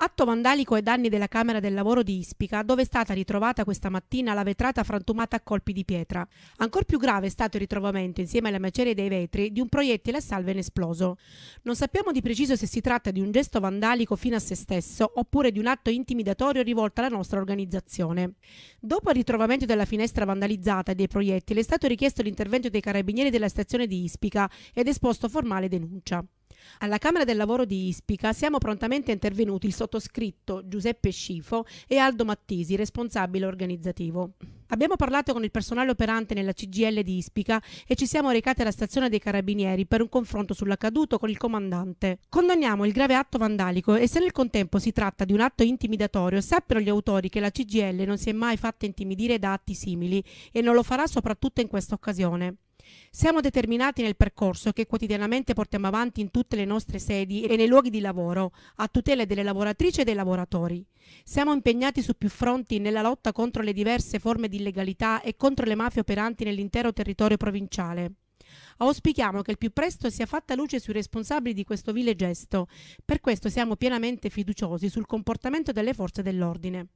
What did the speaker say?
Atto vandalico ai danni della Camera del Lavoro di Ispica, dove è stata ritrovata questa mattina la vetrata frantumata a colpi di pietra. Ancora più grave è stato il ritrovamento, insieme alla macerie dei vetri, di un proiettile a salvene esploso. Non sappiamo di preciso se si tratta di un gesto vandalico fino a se stesso oppure di un atto intimidatorio rivolto alla nostra organizzazione. Dopo il ritrovamento della finestra vandalizzata e dei proiettili è stato richiesto l'intervento dei carabinieri della stazione di Ispica ed esposto formale denuncia. Alla Camera del Lavoro di Ispica siamo prontamente intervenuti il sottoscritto Giuseppe Scifo e Aldo Mattisi, responsabile organizzativo. Abbiamo parlato con il personale operante nella CGL di Ispica e ci siamo recati alla stazione dei Carabinieri per un confronto sull'accaduto con il comandante. Condanniamo il grave atto vandalico e se nel contempo si tratta di un atto intimidatorio, sappiano gli autori che la CGL non si è mai fatta intimidire da atti simili e non lo farà soprattutto in questa occasione. Siamo determinati nel percorso che quotidianamente portiamo avanti in tutte le nostre sedi e nei luoghi di lavoro, a tutela delle lavoratrici e dei lavoratori. Siamo impegnati su più fronti nella lotta contro le diverse forme di illegalità e contro le mafie operanti nell'intero territorio provinciale. Auspichiamo che il più presto sia fatta luce sui responsabili di questo vile gesto. Per questo siamo pienamente fiduciosi sul comportamento delle forze dell'ordine.